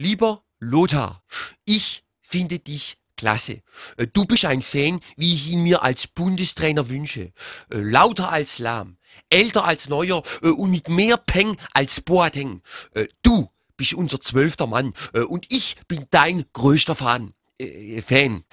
Lieber Lothar, ich finde dich klasse. Äh, du bist ein Fan, wie ich ihn mir als Bundestrainer wünsche. Äh, lauter als Lahm, älter als Neuer äh, und mit mehr Peng als Boateng. Du bist unser zwölfter Mann und ich bin dein größter Fan. Fan.